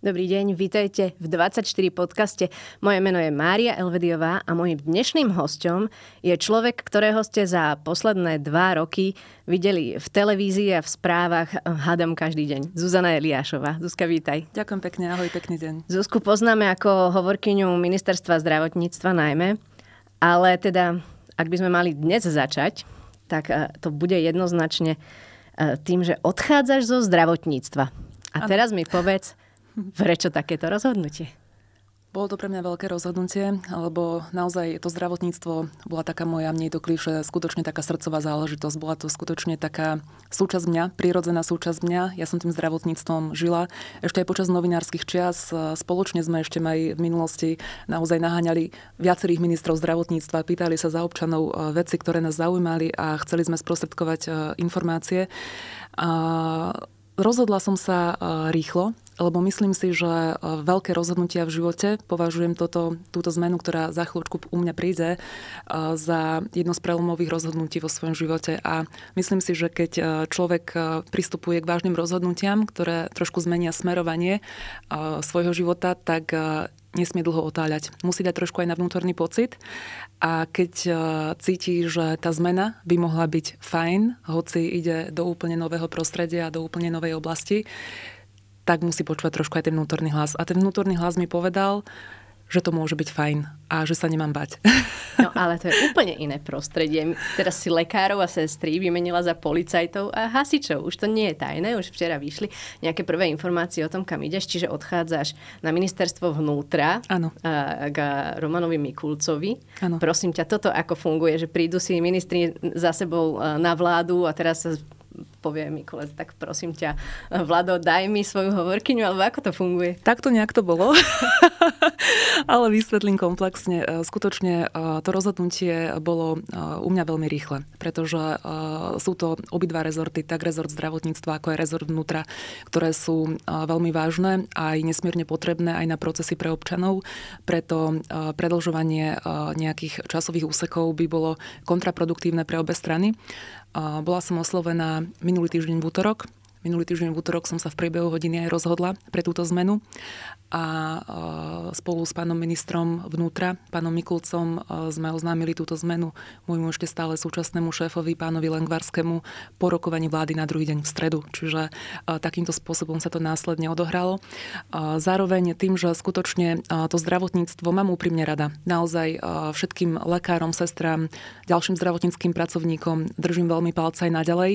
Dobrý deň, vítajte v 24 podcaste. Moje meno je Mária Elvediová a mojim dnešným hostom je človek, ktorého ste za posledné dva roky videli v televízii a v správach hadam každý deň. Zuzana Eliášová. Zuzka, vítaj. Ďakujem pekne, ahoj, pekný deň. Zuzku poznáme ako hovorkyňu ministerstva zdravotníctva najmä, ale teda, ak by sme mali dnes začať, tak eh, to bude jednoznačne eh, tým, že odchádzaš zo zdravotníctva. A teraz mi povedz, Prečo takéto rozhodnutie? Bolo to pre mňa veľké rozhodnutie, lebo naozaj to zdravotníctvo bola taká moja, mne to klíše, skutočne taká srdcová záležitosť. Bola to skutočne taká súčasť mňa, prírodzená súčasť mňa. Ja som tým zdravotníctvom žila. Ešte aj počas novinárskych čias e, spoločne sme ešte aj v minulosti naozaj naháňali viacerých ministrov zdravotníctva, pýtali sa za občanov e, veci, ktoré nás zaujímali a chceli sme sprostredkovať e, informácie. A rozhodla som sa rýchlo, lebo myslím si, že e, veľké rozhodnutia v živote, považujem toto, túto zmenu, ktorá za chvíľočku u mňa príde, e, za jedno z prelomových rozhodnutí vo svojom živote. A myslím si, že keď e, človek pristupuje k vážnym rozhodnutiam, ktoré trošku zmenia smerovanie svojho života, tak nesmie dlho otáľať. Musí dať trošku aj na vnútorný pocit a keď cíti, že tá zmena by mohla byť fajn, hoci ide do úplne nového prostredia, a do úplne novej oblasti, tak musí počúvať trošku aj ten vnútorný hlas. A ten vnútorný hlas mi povedal, že to môže byť fajn a že sa nemám bať. No ale to je úplne iné prostredie. Teraz si lekárov a sestry vymenila za policajtov a hasičov. Už to nie je tajné, už včera vyšli nejaké prvé informácie o tom, kam ideš, čiže odchádzaš na ministerstvo vnútra ano. k Romanovi Mikulcovi. Ano. Prosím ťa, toto ako funguje, že prídu si ministri za sebou e, na vládu a teraz sa povie Mikulec, tak prosím ťa, Vlado, daj mi svoju hovorkyňu, alebo ako to funguje? Takto nejak to bolo, ale vysvetlím komplexne. E, skutočne e, to rozhodnutie bolo e, u mňa veľmi rýchle, pretože sú to obidva rezorty, tak rezort zdravotníctva, ako aj rezort vnútra, ktoré sú veľmi vážne a aj nesmierne potrebné aj na procesy pre občanov, preto predlžovanie nejakých časových úsekov by bolo kontraproduktívne pre obe strany. Bola som oslovená minulý týždeň v útorok. Minulý týždeň v útorok som sa v priebehu hodiny aj rozhodla pre túto zmenu a e, spolu s pánom ministrom vnútra, pánom Mikulcom, e, sme oznámili túto zmenu môjmu ešte stále súčasnému šéfovi, pánovi Lengvarskému, po rokovaní vlády na druhý deň v stredu. Čiže e, takýmto spôsobom sa to následne odohralo. Zároveň tým, že skutočne to zdravotníctvo mám úprimne rada. Naozaj všetkým lekárom, sestram, ďalším zdravotníckým pracovníkom držím veľmi palca aj naďalej.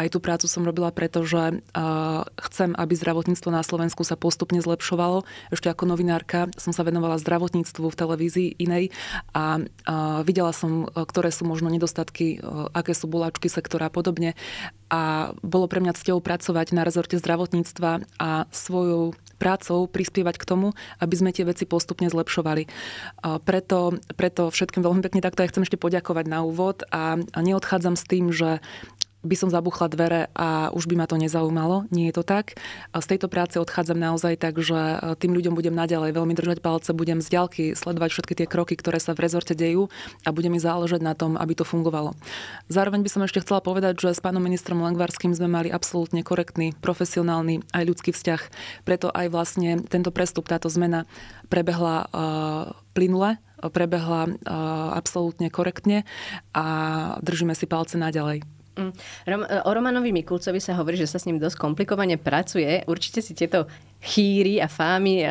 Aj tú prácu som robila, pretože chcem, aby zdravotníctvo na Slovensku sa postupne zlepšovalo ešte ako novinárka som sa venovala zdravotníctvu v televízii inej a, videla som, ktoré sú možno nedostatky, e, aké sú bolačky sektora a podobne. A bolo pre mňa cťou pracovať na rezorte zdravotníctva a svojou prácou prispievať k tomu, aby sme tie veci postupne zlepšovali. E, preto, preto všetkým veľmi pekne takto ja chcem ešte poďakovať na úvod a neodchádzam s tým, že by som zabuchla dvere a už by ma to nezaujímalo. Nie je to tak. Z tejto práce odchádzam naozaj tak, že e, tým ľuďom budem naďalej veľmi držať palce, budem z ďalky sledovať všetky tie kroky, ktoré sa v rezorte dejú a bude mi záležať na tom, aby to fungovalo. Zároveň by som ešte chcela povedať, že s pánom ministrom Langvarským sme mali absolútne korektný, profesionálny aj ľudský vzťah. Preto aj vlastne tento prestup, táto zmena prebehla uh, plynule, prebehla uh, absolútne korektne a držíme si palce naďalej. Mm. Rom, e, o Romanovi Mikulcovi sa hovorí, že sa s ním dosť komplikovane pracuje. Určite si tieto chýry a fámy e, e,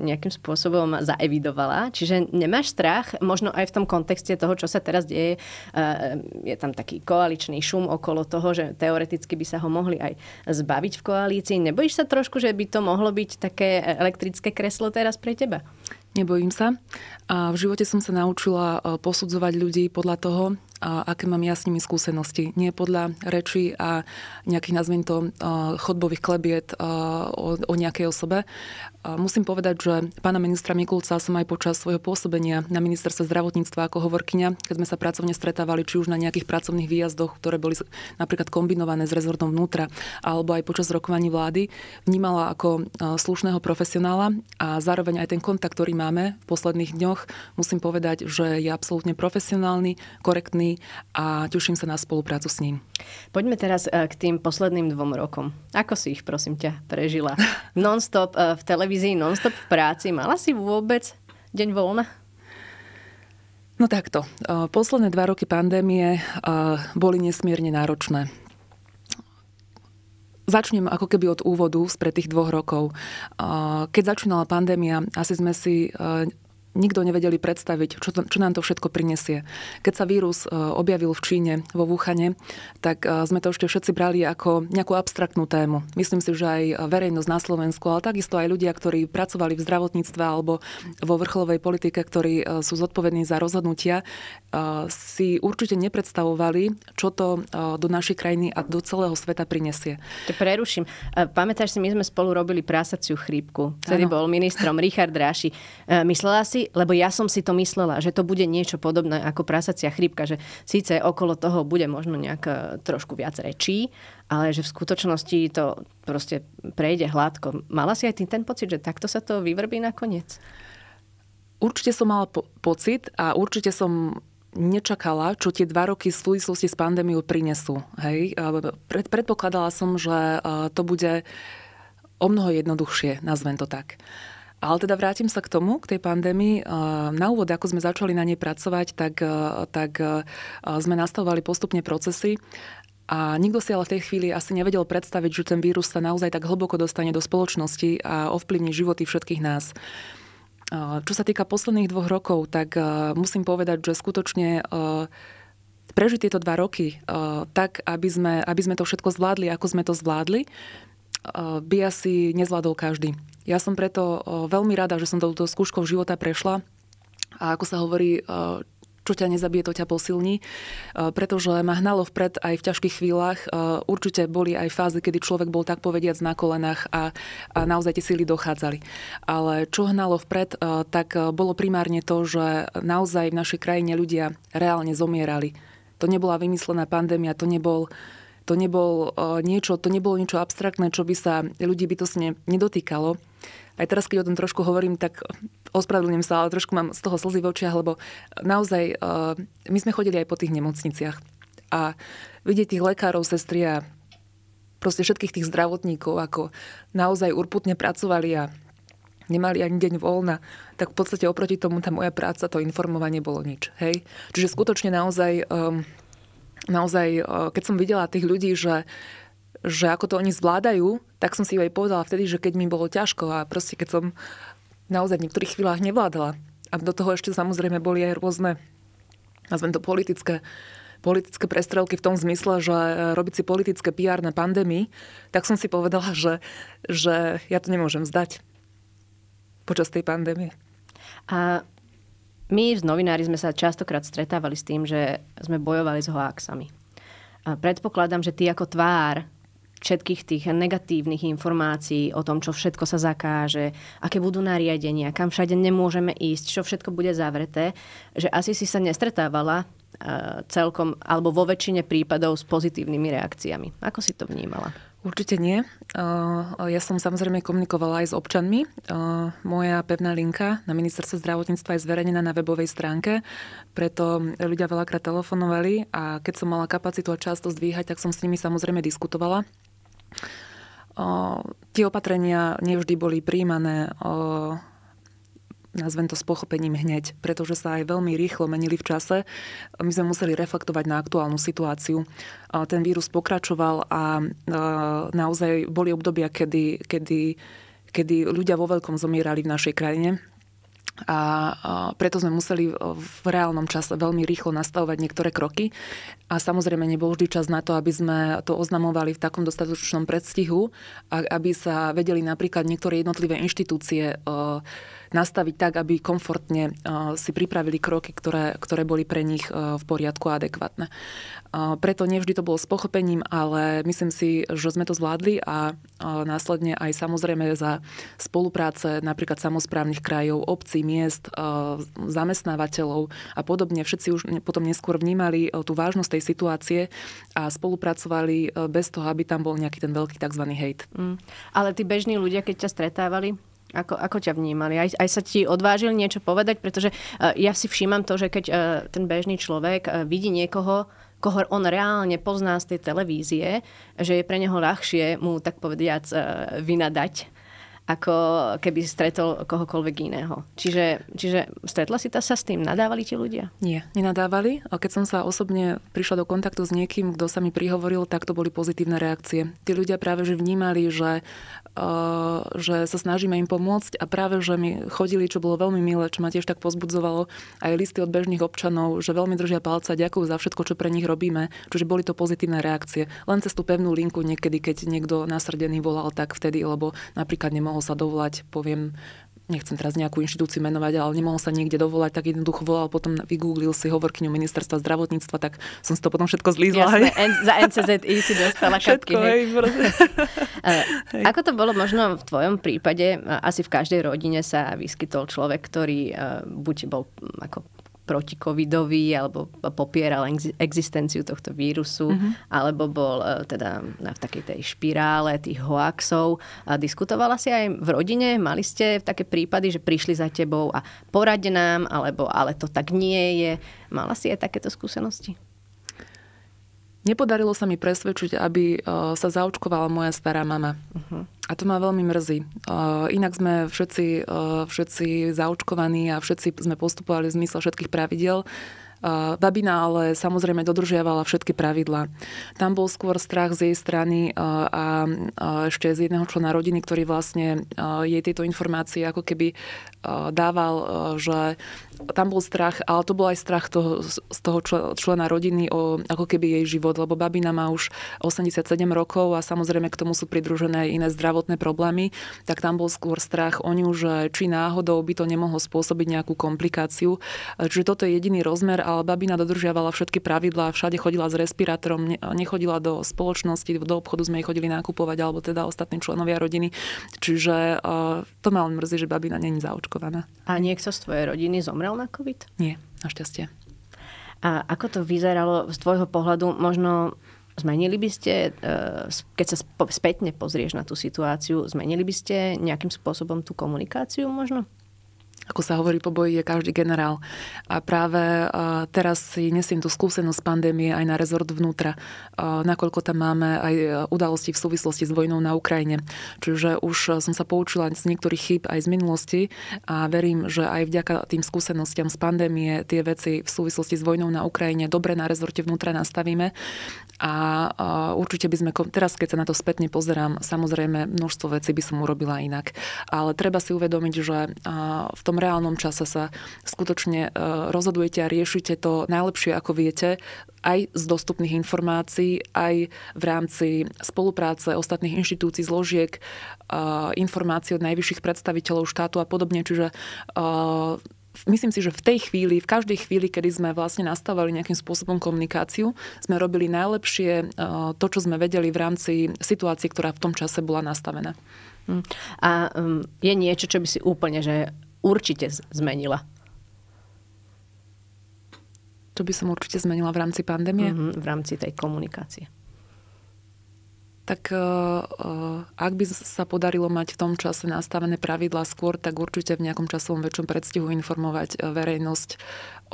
nejakým spôsobom zaevidovala. Čiže nemáš strach, možno aj v tom kontexte toho, čo sa teraz deje, je tam taký koaličný šum okolo toho, že teoreticky by sa ho mohli aj zbaviť v koalícii. Nebojíš sa trošku, že by to mohlo byť také elektrické kreslo teraz pre teba? Nebojím sa. A v živote som sa naučila posudzovať ľudí podľa toho, a aké mám ja s nimi skúsenosti. Nie podľa rečí a nejakých, nazvem to, chodbových klebiet o, o nejakej osobe. Musím povedať, že pána ministra Mikulca som aj počas svojho pôsobenia na ministerstve zdravotníctva ako hovorkyňa, keď sme sa pracovne stretávali či už na nejakých pracovných výjazdoch, ktoré boli napríklad kombinované s rezortom vnútra, alebo aj počas rokovaní vlády, vnímala ako slušného profesionála a zároveň aj ten kontakt, ktorý máme v posledných dňoch, musím povedať, že je absolútne profesionálny, korektný, a teším sa na spoluprácu s ním. Poďme teraz eh, k tým posledným dvom rokom. Ako si ich, prosím ťa, prežila? Non-stop eh, v televízii, non-stop v práci. Mala si vôbec deň voľna? No takto. Eh, posledné dva roky pandémie boli nesmierne náročné. Začnem ako keby od úvodu spred tých dvoch rokov. Keď začínala pandémia, asi sme si nikto nevedeli predstaviť, čo, to, čo nám to všetko prinesie. Keď sa vírus e, objavil v Číne, vo Vúchane, tak e, sme to ešte všetci brali ako nejakú abstraktnú tému. Myslím si, že aj verejnosť na Slovensku, ale takisto aj ľudia, ktorí pracovali v zdravotníctve alebo vo vrcholovej politike, ktorí e, sú zodpovední za rozhodnutia, si určite nepredstavovali, čo to do našej krajiny a do celého sveta prinesie. To preruším. Pamätáš si, my sme spolu robili prasaciu chrípku. Vtedy bol ministrom Richard Ráši. Myslela si, veci, lebo ja som si to myslela, že to bude niečo podobné ako prasacia chrípka, že síce okolo toho bude možno nejak e, trošku viac rečí, ale že v skutočnosti to proste prejde hladko. Mala si aj ty ten pocit, že takto sa to vyvrbí nakoniec? Určite som mala po- pocit a určite som nečakala, čo tie dva roky v súvislosti s pandémiou prinesú. Hej? E, pred, predpokladala som, že e, to bude o mnoho jednoduchšie, nazvem to tak. Ale teda vrátim sa k tomu, k tej pandémii. Na úvod, ako sme začali na nej pracovať, tak, tak sme nastavovali postupne procesy. A nikto si ale v tej chvíli asi nevedel predstaviť, že ten vírus sa naozaj tak hlboko dostane do spoločnosti a ovplyvní životy všetkých nás. Čo sa týka posledných dvoch rokov, tak musím povedať, že skutočne prežiť tieto dva roky tak, aby sme, aby sme to všetko zvládli, ako sme to zvládli, Eh, by asi nezvládol každý. Ja som preto eh, veľmi rada, že som touto skúškou života prešla a ako sa hovorí, eh, čo ťa nezabije, to ťa posilní, pretože ma hnalo vpred aj v ťažkých chvíľach. Určite boli aj fázy, kedy človek bol tak povediac na kolenách a, a naozaj tie síly dochádzali. Ale čo hnalo vpred, tak bolo primárne to, že naozaj v našej krajine ľudia reálne zomierali. To nebola vymyslená pandémia, to nebol uh, to, nebol, e, niečo, to nebolo niečo abstraktné, čo by sa ľudí bytosne nedotýkalo. Aj teraz, keď o tom trošku hovorím, tak ospravedlňujem sa, ale trošku mám z toho slzy v očiach, lebo naozaj e, my sme chodili aj po tých nemocniciach. A vidieť tých lekárov, sestri a proste všetkých tých zdravotníkov, ako naozaj urputne pracovali a nemali ani deň voľna, tak v podstate oproti tomu tá moja práca, to informovanie bolo nič. Hej? Čiže skutočne naozaj um, naozaj, eh, keď som videla tých ľudí, že že ako to oni zvládajú, tak som si aj povedala vtedy, že keď mi bolo ťažko a proste keď som naozaj v niektorých chvíľach nevládala. A do toho ešte samozrejme boli aj rôzne, nazvem to politické, politické prestrelky v tom zmysle, že eh, robiť si politické PR na pandémii, tak som si povedala, že, že ja to nemôžem vzdať počas tej pandémie. A my z novinári sme sa častokrát stretávali s tým, že sme bojovali s hoaxami. A predpokladám, že ty ako tvár všetkých tých negatívnych informácií o tom, čo všetko sa zakáže, aké budú nariadenia, kam všade nemôžeme ísť, čo všetko bude zavreté, že asi si sa nestretávala e, celkom alebo vo väčšine prípadov s pozitívnymi reakciami. Ako si to vnímala? Určite nie. Ja som samozrejme komunikovala aj s občanmi. Moja pevná linka na ministerstve zdravotníctva je zverejnená na webovej stránke, preto ľudia veľakrát telefonovali a keď som mala kapacitu a často zdvíhať, tak som s nimi samozrejme diskutovala. Tie opatrenia nevždy boli príjmané nazvem to s pochopením hneď, pretože sa aj veľmi rýchlo menili v čase. My sme museli reflektovať na aktuálnu situáciu. Ten vírus pokračoval a e, naozaj boli obdobia, kedy, kedy, kedy ľudia vo veľkom zomierali v našej krajine. A preto sme museli v reálnom čase veľmi rýchlo nastavovať niektoré kroky. A samozrejme nebol vždy čas na to, aby sme to oznamovali v takom dostatočnom predstihu, aby sa vedeli napríklad niektoré jednotlivé inštitúcie e, nastaviť tak, aby komfortne eh, si pripravili kroky, ktoré, ktoré boli pre nich eh, v poriadku a adekvátne. Eh, preto nevždy to bolo s pochopením, ale myslím si, že sme to zvládli a následne aj samozrejme za spolupráce napríklad samozprávnych krajov, obcí, miest, zamestnávateľov a podobne. Všetci už potom neskôr vnímali tú vážnosť tej situácie a spolupracovali bez toho, aby tam bol nejaký ten veľký tzv. hejt. Mm. Ale tí bežní ľudia, keď ťa stretávali, ako, ako ťa vnímali? Aj, aj sa ti odvážili niečo povedať? Pretože uh, ja si všímam to, že keď uh, ten bežný človek uh, vidí niekoho, koho on reálne pozná z tej televízie, že je pre neho ľahšie mu tak povediac uh, vynadať ako keby stretol kohokoľvek iného. Čiže, čiže stretla si ta sa s tým? Nadávali ti ľudia? Nie, nenadávali. A keď som sa osobne prišla do kontaktu s niekým, kto sa mi prihovoril, tak to boli pozitívne reakcie. Tí ľudia práve že vnímali, že že sa snažíme im pomôcť a práve, že mi chodili, čo bolo veľmi milé, čo ma tiež tak pozbudzovalo, aj listy od bežných občanov, že veľmi držia palca, ďakujú za všetko, čo pre nich robíme, čiže boli to pozitívne reakcie. Len cez tú pevnú linku niekedy, keď niekto nasrdený volal tak vtedy, lebo napríklad nemohol sa dovolať, poviem, nechcem teraz nejakú inštitúciu menovať, ale nemohol sa niekde dovolať, tak jednoducho volal, potom vygooglil si hovorkyňu ministerstva zdravotníctva, tak som si to potom všetko zlízla. Jasné, en, za NCZI si dostala všetko, kapky. Hej. Eh, hej. Ako to bolo možno v tvojom prípade, asi v každej rodine sa vyskytol človek, ktorý eh, buď bol mm, ako proti covidovi, alebo popieral existenciu tohto vírusu, mm-hmm. alebo bol e, teda v takej tej špirále tých hoaxov. A diskutovala si aj v rodine, mali ste také prípady, že prišli za tebou a poraď nám, alebo ale to tak nie je. Mala si aj takéto skúsenosti? Nepodarilo sa mi presvedčiť, aby e, sa zaočkovala moja stará mama. Uh-huh. A to ma veľmi mrzí. E, inak sme všetci, e, všetci zaočkovaní a všetci sme postupovali v zmysle všetkých pravidel Babina ale samozrejme dodržiavala všetky pravidlá. Tam bol skôr strach z jej strany a ešte z jedného člena rodiny, ktorý vlastne jej tieto informácie ako keby dával, že tam bol strach, ale to bol aj strach toho, z toho člena rodiny o ako keby jej život, lebo babina má už 87 rokov a samozrejme k tomu sú pridružené aj iné zdravotné problémy, tak tam bol skôr strach o ňu, že či náhodou by to nemohlo spôsobiť nejakú komplikáciu. Čiže toto je jediný rozmer, babina dodržiavala všetky pravidlá, všade chodila s respirátorom, nechodila do spoločnosti, do obchodu sme jej chodili nakupovať, alebo teda ostatní členovia rodiny. Čiže eh, to ma len mrzí, že babina není zaočkovaná. A niekto z tvojej rodiny zomrel na COVID? Nie, našťastie. A ako to vyzeralo z tvojho pohľadu? Možno Zmenili by ste, eh, keď sa spätne pozrieš na tú situáciu, zmenili by ste nejakým spôsobom tú komunikáciu možno? Ako sa hovorí, po boji je každý generál. A práve teraz si nesiem tú skúsenosť pandémie aj na rezort vnútra, nakoľko tam máme aj e, udalosti v súvislosti s vojnou na Ukrajine. Čiže už e, som sa poučila z niektorých chýb aj z minulosti a verím, že aj vďaka tým skúsenostiam z pandémie tie veci v súvislosti s vojnou na Ukrajine dobre na rezorte vnútra nastavíme a určite by sme, teraz keď sa na to spätne pozerám, samozrejme množstvo vecí by som urobila inak. Ale treba si uvedomiť, že v tom reálnom čase sa skutočne e, rozhodujete a riešite to najlepšie, ako viete, aj z dostupných informácií, aj v rámci spolupráce ostatných inštitúcií, zložiek, e, informácií od najvyšších predstaviteľov štátu a podobne. Čiže e, myslím si, že v tej chvíli, v každej chvíli, kedy sme vlastne nastavali nejakým spôsobom komunikáciu, sme robili najlepšie to, čo sme vedeli v rámci situácie, ktorá v tom čase bola nastavená. Hm. A hm, je niečo, čo by si úplne, že určite zmenila? Čo by som určite zmenila v rámci pandémie? Mm-hmm, v rámci tej komunikácie tak e, e, ak by sa podarilo mať v tom čase nastavené pravidlá skôr, tak určite v nejakom časovom väčšom predstihu informovať e, verejnosť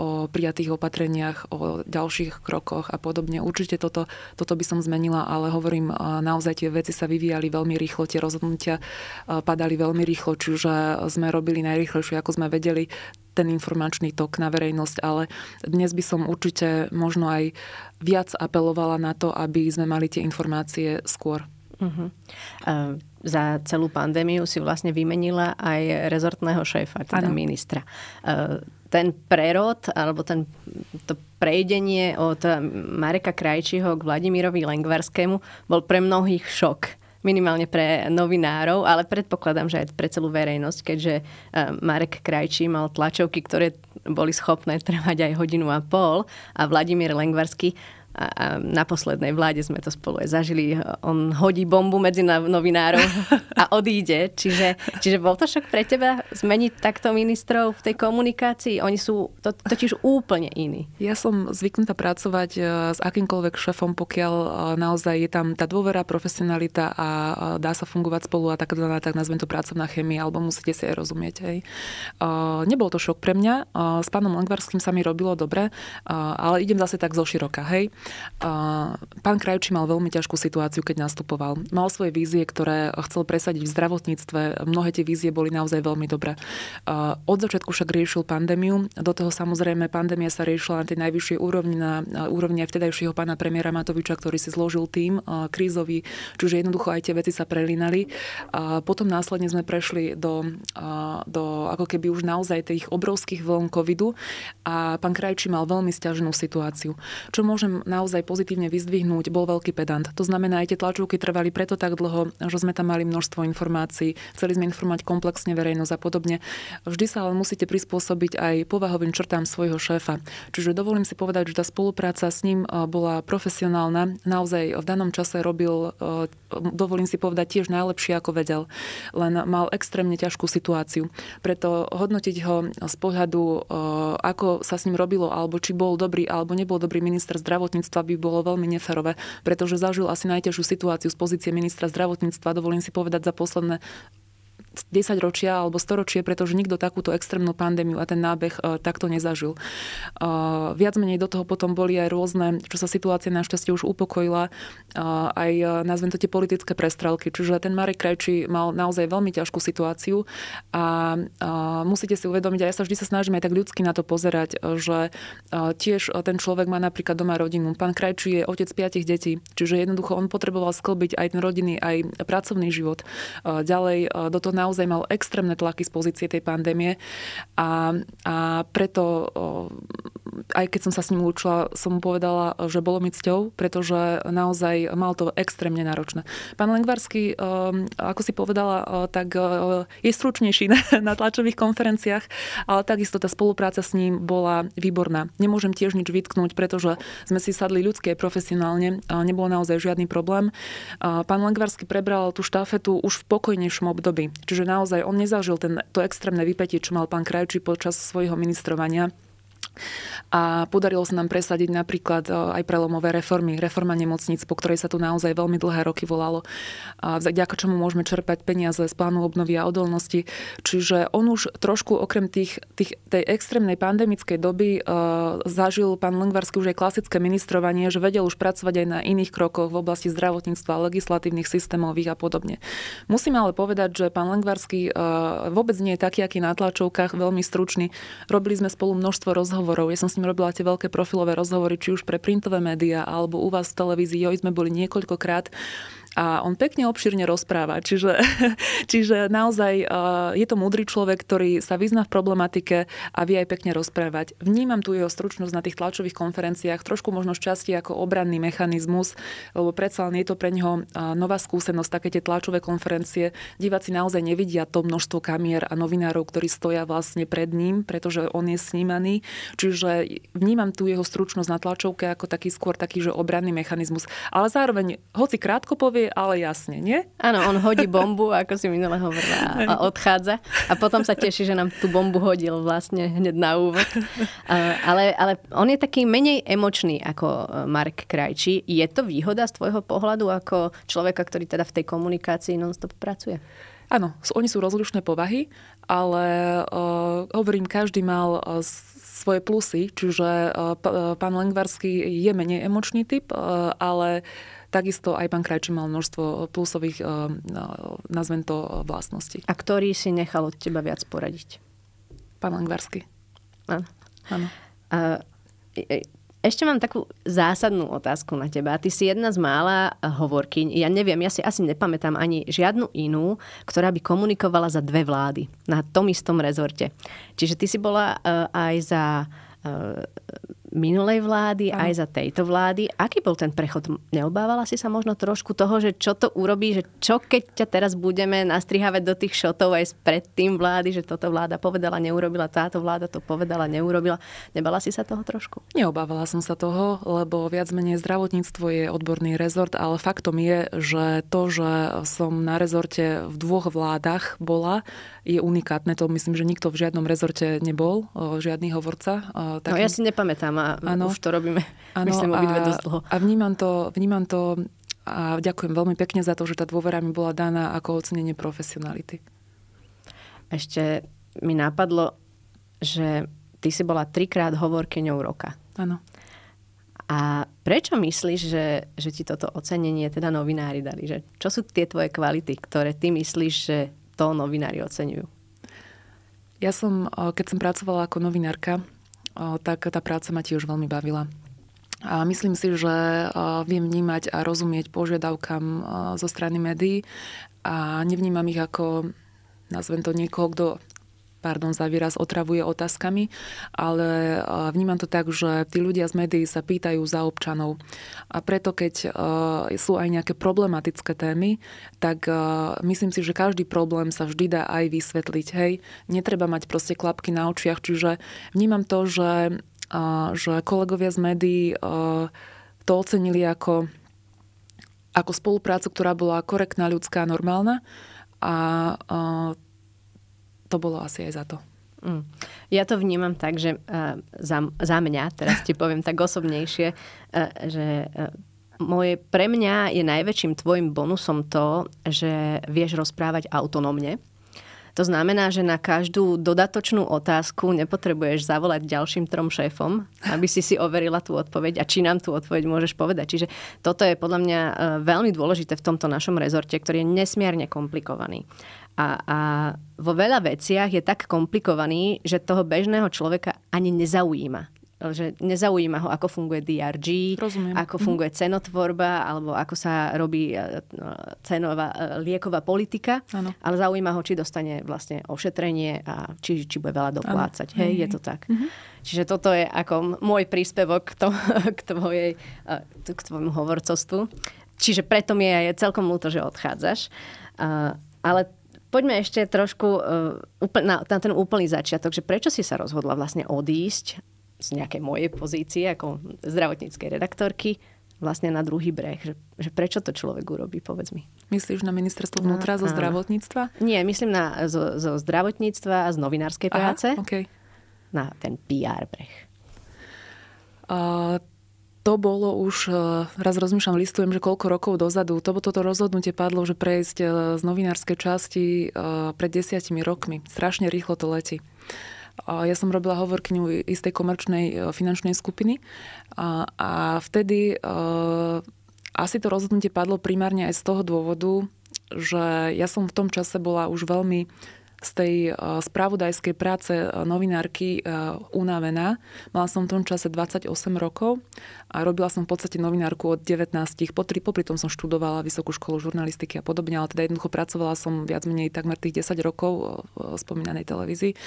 o prijatých opatreniach, o ďalších krokoch a podobne. Určite toto, toto by som zmenila, ale hovorím, naozaj tie veci sa vyvíjali veľmi rýchlo, tie rozhodnutia padali veľmi rýchlo, čiže sme robili najrychlejšie, ako sme vedeli ten informačný tok na verejnosť, ale dnes by som určite možno aj viac apelovala na to, aby sme mali tie informácie skôr. Uh-huh. Uh, za celú pandémiu si vlastne vymenila aj rezortného šéfa, teda ano. ministra. Uh, ten prerod, alebo ten, to prejdenie od Mareka Krajčího k Vladimirovi Lengvarskému bol pre mnohých šok minimálne pre novinárov, ale predpokladám, že aj pre celú verejnosť, keďže eh, Marek Krajčí mal tlačovky, ktoré boli schopné trvať aj hodinu a pol a Vladimír Lengvarský a, a na poslednej vláde sme to spolu aj zažili. On hodí bombu medzi novinárov a odíde. Čiže, čiže bol to šok pre teba zmeniť takto ministrov v tej komunikácii? Oni sú to, totiž úplne iní. Ja som zvyknutá pracovať e, s akýmkoľvek šefom, pokiaľ e, naozaj je tam tá dôvera, profesionalita a dá sa fungovať spolu a tak, tak nazvem to pracovná chemia, alebo musíte si aj rozumieť. Hej. E, nebol to šok pre mňa. S pánom Langvarským sa mi robilo dobre, ale idem zase tak zo široka. Hej. Pán Krajči mal veľmi ťažkú situáciu, keď nastupoval. Mal svoje vízie, ktoré chcel presadiť v zdravotníctve. Mnohé tie vízie boli naozaj veľmi dobré. Od začiatku však riešil pandémiu. Do toho samozrejme pandémia sa riešila na tej najvyššej úrovni, na úrovni aj vtedajšieho pána premiéra Matoviča, ktorý si zložil tým krízový. Čiže jednoducho aj tie veci sa prelinali. Potom následne sme prešli do, do ako keby už naozaj tých obrovských vln covidu a pán Krajči mal veľmi stiažnú situáciu. Čo môžem na naozaj pozitívne vyzdvihnúť, bol veľký pedant. To znamená, aj tie tlačovky trvali preto tak dlho, že sme tam mali množstvo informácií, chceli sme informovať komplexne verejnosť a podobne. Vždy sa ale musíte prispôsobiť aj povahovým črtám svojho šéfa. Čiže dovolím si povedať, že tá spolupráca s ním eh, bola profesionálna. Naozaj v danom čase robil, eh, dovolím si povedať, tiež najlepšie, ako vedel. Len mal extrémne ťažkú situáciu. Preto hodnotiť ho z pohľadu, eh, ako sa s ním robilo, alebo či bol dobrý, alebo nebol dobrý minister zdravotníctva, zdravotníctva by bolo veľmi neferové, pretože zažil asi najťažšiu situáciu z pozície ministra zdravotníctva, dovolím si povedať, za posledné 10 ročia alebo 100 ročie, pretože nikto takúto extrémnu pandémiu a ten nábeh e, takto nezažil. E, viac menej do toho potom boli aj rôzne, čo sa situácia našťastie už upokojila, e, aj e, nazvem to tie politické prestrelky. Čiže ten Marek Krajčí mal naozaj veľmi ťažkú situáciu a e, musíte si uvedomiť, a ja sa vždy sa snažím aj tak ľudsky na to pozerať, e, že tiež ten človek má napríklad doma rodinu. Pán Krajčí je otec piatich detí, čiže jednoducho on potreboval sklbiť aj ten rodinný, aj pracovný život. Ďalej do toho naozaj mal extrémne tlaky z pozície tej pandémie a, a preto aj keď som sa s ním lúčila, som mu povedala, že bolo mi cťou, pretože naozaj mal to extrémne náročné. Pán Lengvarský, ehm, ako si povedala, eh, tak eh, je stručnejší na, tlačových konferenciách, ale takisto tá spolupráca s ním bola výborná. Nemôžem tiež nič vytknúť, pretože sme si sadli ľudské profesionálne, nebolo naozaj žiadny problém. Pán Lengvarský prebral tú štafetu už v pokojnejšom období, čiže naozaj on nezažil ten, to extrémne vypätie, čo mal pán Krajčí počas svojho ministrovania a podarilo sa nám presadiť napríklad e, aj prelomové reformy, reforma nemocnic, po ktorej sa tu naozaj veľmi dlhé roky volalo, a vďaka čomu môžeme čerpať peniaze z plánu obnovy a odolnosti. Čiže on už trošku okrem tých, tých, tej extrémnej pandemickej doby e, zažil pán Lengvarský už aj klasické ministrovanie, že vedel už pracovať aj na iných krokoch v oblasti zdravotníctva, legislatívnych systémových a podobne. Musím ale povedať, že pán Lengvarský e, vôbec nie je taký, aký na tlačovkách, veľmi stručný. Robili sme spolu množstvo rozhovorov rozhovorov. Ja som s ním robila tie veľké profilové rozhovory, či už pre printové médiá alebo u vás v televízii. Jo, sme boli niekoľkokrát a on pekne obšírne rozpráva. Čiže, čiže naozaj e, je to múdry človek, ktorý sa vyzná v problematike a vie aj pekne rozprávať. Vnímam tu jeho stručnosť na tých tlačových konferenciách, trošku možno šťastie ako obranný mechanizmus, lebo predsa len je to pre neho e, nová skúsenosť, také tie tlačové konferencie. Diváci naozaj nevidia to množstvo kamier a novinárov, ktorí stoja vlastne pred ním, pretože on je snímaný. Čiže vnímam tu jeho stručnosť na tlačovke ako taký skôr taký, že obranný mechanizmus. Ale zároveň, hoci krátko povie, ale jasne, nie? Áno, on hodí bombu, ako si minule hovorila, a odchádza. A potom sa teší, že nám tú bombu hodil vlastne hneď na úvod. Ale, ale on je taký menej emočný ako e, Mark Krajčí. Je to výhoda z tvojho pohľadu ako človeka, ktorý teda v tej komunikácii nonstop pracuje? Áno, oni sú rozlišné povahy, ale uh, hovorím, každý mal uh, svoje plusy, čiže uh, p- pán Lengvarský je menej emočný typ, uh, ale takisto aj pán Krajčí mal množstvo eh, plusových, eh, eh, nazvem to, vlastností. A ktorý si nechal od teba viac poradiť? Pán Langvarsky. Áno. Áno. E, e, ešte mám takú zásadnú otázku na teba. Ty si jedna z mála hovorkyň. Ja neviem, ja si asi nepamätám ani žiadnu inú, ktorá by komunikovala za dve vlády na tom istom rezorte. Čiže ty si bola aj za minulej vlády, ano. aj za tejto vlády. Aký bol ten prechod? Neobávala si sa možno trošku toho, že čo to urobí, že čo keď ťa teraz budeme nastrihávať do tých šotov aj pred tým vlády, že toto vláda povedala, neurobila, táto vláda to povedala, neurobila. Nebala si sa toho trošku? Neobávala som sa toho, lebo viac menej zdravotníctvo je odborný rezort, ale faktom je, že to, že som na rezorte v dvoch vládach bola, je unikátne. To myslím, že nikto v žiadnom rezorte nebol, žiadny hovorca. No, takým... No ja si nepamätám, a ano, už to robíme, ano, myslím, obidve dosť dlho. A vnímam to, vnímam to a ďakujem veľmi pekne za to, že tá dôvera mi bola daná ako ocenenie profesionality. Ešte mi napadlo, že ty si bola trikrát hovorkyňou roka. Áno. A prečo myslíš, že, že ti toto ocenenie teda novinári dali? Že, čo sú tie tvoje kvality, ktoré ty myslíš, že to novinári oceňujú? Ja som, eh, keď som pracovala ako novinárka, tak tá práca ma tiež veľmi bavila. A myslím si, že viem vnímať a rozumieť požiadavkám zo strany médií a nevnímam ich ako, nazvem to niekoho, kto pardon za výraz, otravuje otázkami, ale vnímam to tak, že tí ľudia z médií sa pýtajú za občanov. A preto, keď sú aj nejaké problematické témy, tak myslím si, že každý problém sa vždy dá aj vysvetliť. Hej, netreba mať proste klapky na očiach, čiže vnímam to, že, že kolegovia z médií to ocenili ako, ako spoluprácu, ktorá bola korektná, ľudská, normálna a to bolo asi aj za to. Mm. Ja to vnímam tak, že uh, za, za mňa, teraz ti poviem tak osobnejšie, uh, že uh, moje, pre mňa je najväčším tvojim bonusom to, že vieš rozprávať autonómne. To znamená, že na každú dodatočnú otázku nepotrebuješ zavolať ďalším trom šéfom, aby si si overila tú odpoveď a či nám tú odpoveď môžeš povedať. Čiže toto je podľa mňa veľmi dôležité v tomto našom rezorte, ktorý je nesmierne komplikovaný a, a vo veľa veciach je tak komplikovaný, že toho bežného človeka ani nezaujíma že nezaujíma ho, ako funguje DRG, Rozumiem. ako mhm. funguje cenotvorba, alebo ako sa robí e, no, cenová, e, lieková politika, ano. ale zaujíma ho, či dostane vlastne ošetrenie a či, či bude veľa doplácať. Ano. Hej, mhm. je to tak. Mhm. Čiže toto je ako môj príspevok k, tom, k, tvojej, e, k tvojmu hovorcovstvu. Čiže preto mi je celkom ľúto, že odchádzaš. Ale Poďme ešte trošku uh, na, na ten úplný začiatok, že prečo si sa rozhodla vlastne odísť z nejakej mojej pozície ako zdravotníckej redaktorky vlastne na druhý breh. Že, že prečo to človek urobí, povedz mi. Myslíš na ministerstvo vnútra a, zo zdravotníctva? Nie, myslím na, zo, zo zdravotníctva a z novinárskej práce. Aha, okay. Na ten PR breh. Uh, to bolo už, e, raz rozmýšľam, listujem, že koľko rokov dozadu, to, toto rozhodnutie padlo, že prejsť e, z novinárskej časti e, pred desiatimi rokmi. Strašne rýchlo to letí. Ja som robila hovorkyňu istej komerčnej finančnej skupiny a, a vtedy a, asi to rozhodnutie padlo primárne aj z toho dôvodu, že ja som v tom čase bola už veľmi z tej e, spravodajskej práce e, novinárky e, unavená. Mala som v tom čase 28 rokov a robila som v podstate novinárku od 19. Popri, popri tom som študovala vysokú školu žurnalistiky a podobne, ale teda jednoducho pracovala som viac menej takmer tých 10 rokov v spomínanej televízii.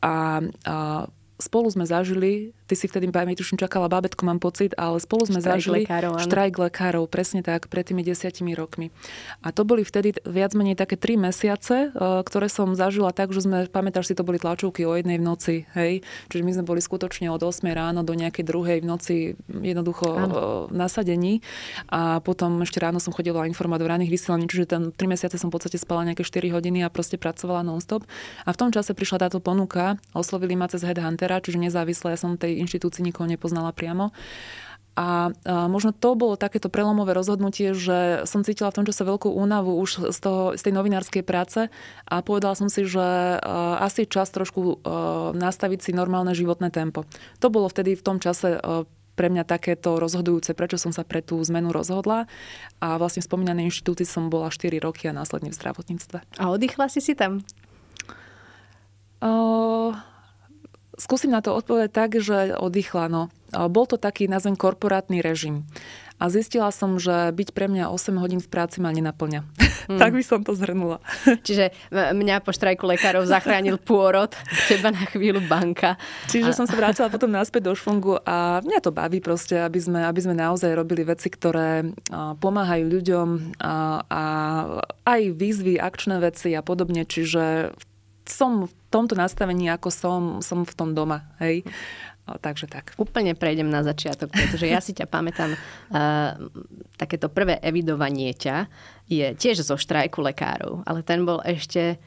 A, a spolu sme zažili, ty si vtedy, mi tuším, čakala bábetko, mám pocit, ale spolu sme štrajk zažili lekárov, štrajk lekárov, presne tak, pred tými desiatimi rokmi. A to boli vtedy viac menej také tri mesiace, eh, ktoré som zažila tak, že sme, pamätáš si, to boli tlačovky o jednej v noci, hej? Čiže my sme boli skutočne od 8 ráno do nejakej druhej v noci jednoducho ano. Eh, nasadení a potom ešte ráno som chodila informovať do ranných vysielaní, čiže ten tri mesiace som v podstate spala nejaké 4 hodiny a proste pracovala nonstop. A v tom čase prišla táto ponuka, oslovili ma cez Headhunter Pera, čiže nezávisle, ja som tej inštitúcii nikoho nepoznala priamo. A, možno to bolo takéto prelomové rozhodnutie, že som cítila v tom čase veľkú únavu už z, toho, z tej novinárskej práce a povedala som si, že asi asi čas trošku nastaviť si normálne životné tempo. To bolo vtedy v tom čase pre mňa takéto rozhodujúce, prečo som sa pre tú zmenu rozhodla. A vlastne v spomínanej inštitúcii som bola 4 roky a následne v zdravotníctve. A oddychla si si tam? Uh, Skúsim na to odpovedať tak, že oddychla. No. Bol to taký, nazvem, korporátny režim. A zistila som, že byť pre mňa 8 hodín v práci ma nenaplňa. Mm. tak by som to zhrnula. Čiže mňa po štrajku lekárov zachránil pôrod, teba na chvíľu banka. Čiže a... som sa vrátila potom naspäť do šfungu a mňa to baví proste, aby sme, aby sme naozaj robili veci, ktoré pomáhajú ľuďom a, a aj výzvy, akčné veci a podobne. Čiže v som v tomto nastavení, ako som, som v tom doma. Hej? Takže tak. Úplne prejdem na začiatok, pretože ja si ťa pamätám, uh, takéto prvé evidovanie ťa je tiež zo štrajku lekárov, ale ten bol ešte...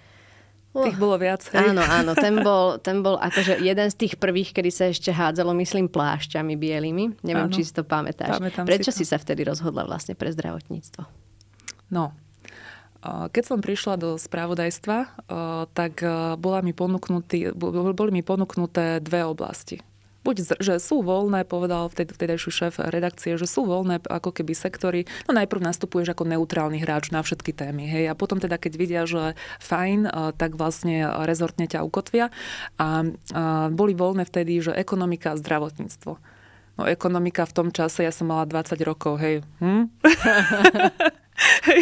Oh, tých bolo viac. Hej. Áno, áno, ten bol, ten bol akože jeden z tých prvých, kedy sa ešte hádzalo, myslím, plášťami bielými. Neviem, áno, či si to pamätáš. Pamätám Prečo si, to. si sa vtedy rozhodla vlastne pre zdravotníctvo? No, keď som prišla do spravodajstva, tak bola mi boli mi ponúknuté dve oblasti. Buď, že sú voľné, povedal vtedajší šéf redakcie, že sú voľné ako keby sektory. No najprv nastupuješ ako neutrálny hráč na všetky témy. Hej. A potom teda, keď vidia, že fajn, tak vlastne rezortne ťa ukotvia. A boli voľné vtedy, že ekonomika a zdravotníctvo. No ekonomika v tom čase, ja som mala 20 rokov, hej. Hm?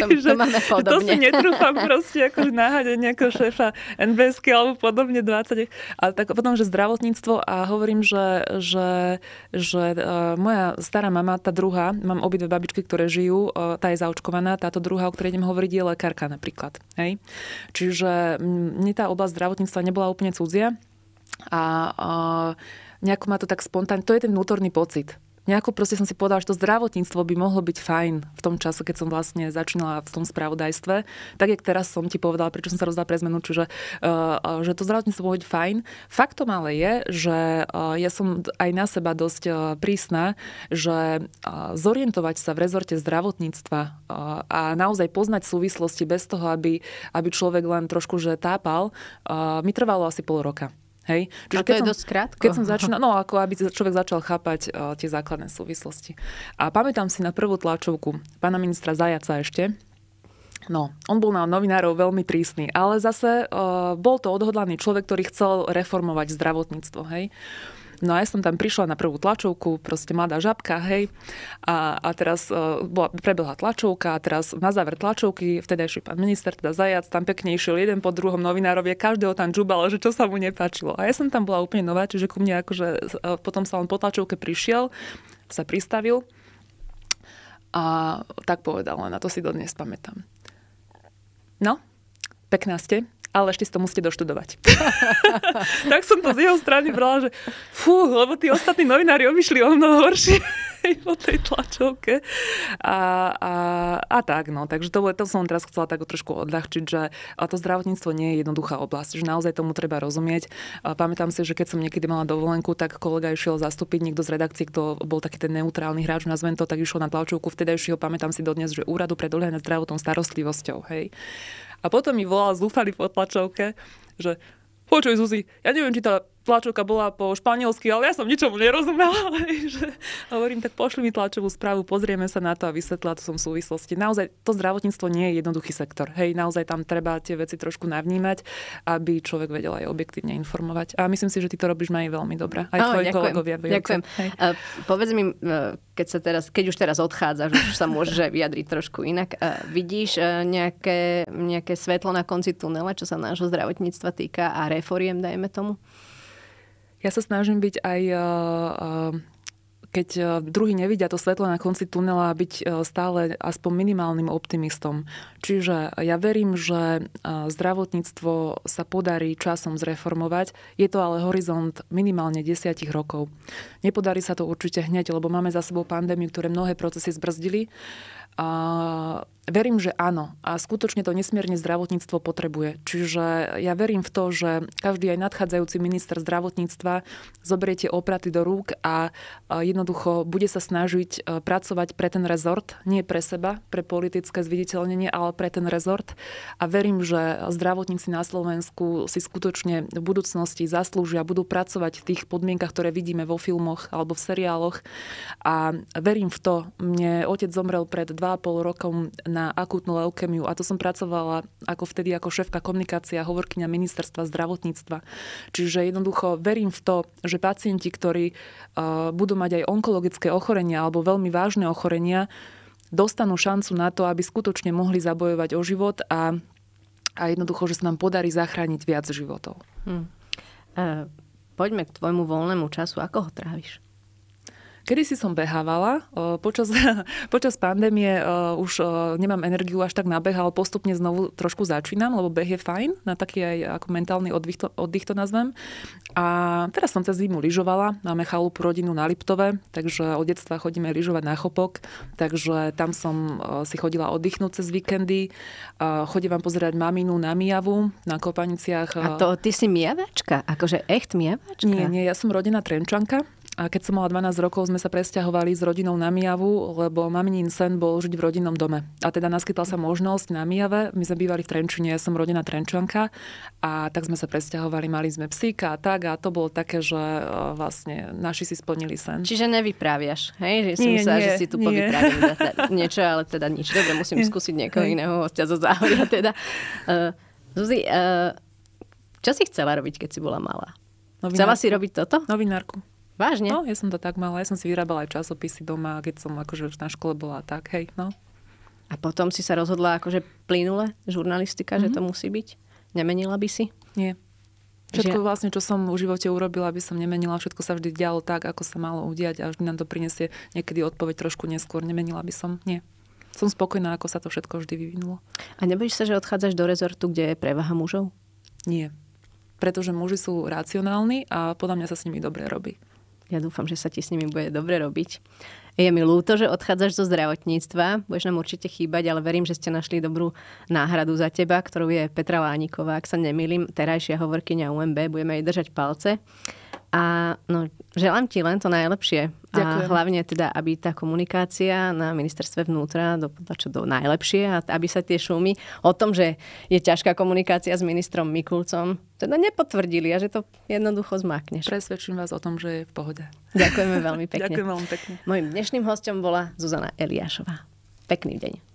To, to máme podobne. To si netrúfam proste ako naháňať nejakého šéfa nbs alebo podobne 20. A tak potom, že zdravotníctvo a hovorím, že, že, že e, moja stará mama, tá druhá, mám obidve babičky, ktoré žijú, e, tá je zaočkovaná, táto druhá, o ktorej idem hovoriť, je lekárka napríklad. Hej? Čiže mne tá oblasť zdravotníctva nebola úplne cudzia a a nejako ma to tak spontánne, to je ten vnútorný pocit nejako proste som si povedala, že to zdravotníctvo by mohlo byť fajn v tom čase, keď som vlastne začínala v tom spravodajstve. Tak, jak teraz som ti povedala, prečo som sa rozdala pre zmenu, čiže uh, že to zdravotníctvo bude byť fajn. Faktom ale je, že uh, ja som aj na seba dosť uh, prísna, že uh, zorientovať sa v rezorte zdravotníctva uh, a naozaj poznať súvislosti bez toho, aby, aby človek len trošku že tápal, uh, mi trvalo asi pol roka. Hej? Čiže a to je som, dosť krátko. Keď som začínala, no ako aby človek začal chápať uh, tie základné súvislosti. A pamätám si na prvú tlačovku pána ministra Zajaca ešte, No, on bol na novinárov veľmi prísny, ale zase uh, bol to odhodlaný človek, ktorý chcel reformovať zdravotníctvo, hej. Uh, No a ja som tam prišla na prvú tlačovku, proste mladá žabka, hej. A, a teraz uh, bola, prebehla tlačovka a teraz na záver tlačovky vtedajší pán minister, teda Zajac, tam pekne išiel jeden po druhom novinárovi, každého tam džubal, že čo sa mu nepáčilo. A ja som tam bola úplne nová, čiže ku mne akože uh, potom sa on po tlačovke prišiel, sa pristavil a tak povedal no, na to si dodnes pamätám. No, pekná ste, ale ešte si to musíte doštudovať. tak som to z jeho strany brala, že fú, lebo tí ostatní novinári obišli o mnoho horšie po tej tlačovke. A, a, a tak, no. Takže to, to som teraz chcela tak trošku odľahčiť, že to zdravotníctvo nie je jednoduchá oblasť, že naozaj tomu treba rozumieť. A pamätám si, že keď som niekedy mala dovolenku, tak kolega išiel zastúpiť niekto z redakcie, kto bol taký ten neutrálny hráč, nazvem to, tak išiel na tlačovku vtedajšieho, pamätám si dodnes, že úradu pre dohľad nad zdravotnou starostlivosťou, hej. A potom mi volal zúfali po tlačovke, že počuj Zuzi, ja neviem, či tá tlačovka bola po španielsky, ale ja som ničomu nerozumela, ale že hovorím, tak pošli mi tlačovú správu, pozrieme sa na to a vysvetla to som v súvislosti. Naozaj to zdravotníctvo nie je jednoduchý sektor. Hej, naozaj tam treba tie veci trošku navnímať, aby človek vedel aj objektívne informovať. A myslím si, že ty to robíš aj veľmi dobre. Aj tvoji kolegovia. Ďakujem. Uh, povedz mi, e, keď, sa teraz, keď už teraz odchádzaš, už sa môžeš vyjadriť trošku inak. Uh, vidíš uh, nejaké, nejaké svetlo na konci tunela, čo sa nášho zdravotníctva týka a reforiem, dajme tomu? Ja sa snažím byť aj eh, eh, keď eh, druhý nevidia to svetlo na konci tunela, byť stále aspoň minimálnym optimistom. Čiže ja verím, že zdravotníctvo sa podarí časom zreformovať. Je to ale horizont minimálne desiatich rokov. Nepodarí sa to určite hneď, lebo máme za sebou pandémiu, ktoré mnohé procesy zbrzdili verím, že áno. A skutočne to nesmierne zdravotníctvo potrebuje. Čiže ja verím v to, že každý aj nadchádzajúci minister zdravotníctva zoberie tie opraty do rúk a jednoducho bude sa snažiť e, pracovať pre ten rezort, nie pre seba, pre politické zviditeľnenie, ale pre ten rezort. A verím, že zdravotníci na Slovensku si skutočne v budúcnosti zaslúžia, budú pracovať v tých podmienkach, ktoré vidíme vo filmoch alebo v seriáloch. A verím v to. Mne otec zomrel pred 2,5 rokom na akútnu leukemiu a to som pracovala ako vtedy ako šéfka komunikácia a hovorkyňa ministerstva zdravotníctva. Čiže jednoducho verím v to, že pacienti, ktorí e, budú mať aj onkologické ochorenia alebo veľmi vážne ochorenia, dostanú šancu na to, aby skutočne mohli zabojovať o život a, a jednoducho, že sa nám podarí zachrániť viac životov. Hmm. poďme k tvojmu voľnému času. Ako ho tráviš? Kedy si som behávala, počas, počas pandémie už nemám energiu až tak na ale postupne znovu trošku začínam, lebo beh je fajn, na taký aj ako mentálny oddych to, oddych to nazvem. A teraz som cez zimu lyžovala, máme chalupu rodinu na Liptove, takže od detstva chodíme lyžovať na chopok, takže tam som si chodila oddychnúť cez víkendy. Chodím vám pozerať maminu na Mijavu, na Kopaniciach. A to ty si Mijavačka? Akože echt Mijavačka? Nie, nie, ja som rodina Trenčanka, a keď som mala 12 rokov, sme sa presťahovali s rodinou na Mijavu, lebo maminín sen bol žiť v rodinnom dome. A teda naskytla sa možnosť na Mijave. My sme bývali v Trenčine, ja som rodina Trenčanka. A tak sme sa presťahovali, mali sme psíka a tak. A to bolo také, že e, vlastne naši si splnili sen. Čiže nevypráviaš, hej? Že som nie, sa, nie, že si tu povyprávim niečo, ale teda nič. Dobre, musím nie. skúsiť niekoho iného hostia zo záhoria. Teda. Uh, Zuzi, uh, čo si chcela robiť, keď si bola malá? Novinárku. Chcela si robiť toto? Novinárku. Vážne? No, ja som to tak mala. Ja som si vyrábala aj časopisy doma, keď som akože už na škole bola tak, hej, no. A potom si sa rozhodla akože plynule žurnalistika, mm-hmm. že mhm. to musí byť? Nemenila by si? Nie. Všetko že... vlastne, čo som v živote urobila, aby som nemenila. Všetko sa vždy dialo tak, ako sa malo udiať a vždy nám to prinesie niekedy odpoveď trošku neskôr. Nemenila by som. Nie. Som spokojná, ako sa to všetko vždy vyvinulo. A nebojíš sa, že odchádzaš do rezortu, kde je prevaha mužov? Nie. Pretože muži sú racionálni a podľa mňa sa s nimi dobre robí. Ja dúfam, že sa ti s nimi bude dobre robiť. Je mi ľúto, že odchádzaš zo zdravotníctva, budeš nám určite chýbať, ale verím, že ste našli dobrú náhradu za teba, ktorou je Petra Lániková, ak sa nemýlim, terajšia hovorkyňa UMB, budeme jej držať palce. A no, želám ti len to najlepšie. Ďakujem. A hlavne teda, aby tá komunikácia na ministerstve vnútra dopadla čo do najlepšie a aby sa tie šumy o tom, že je ťažká komunikácia s ministrom Mikulcom, teda nepotvrdili a že to jednoducho zmakneš. Presvedčím vás o tom, že je v pohode. Ďakujeme veľmi pekne. Ďakujem veľmi pekne. Mojím dnešným hostom bola Zuzana Eliášová. Pekný deň.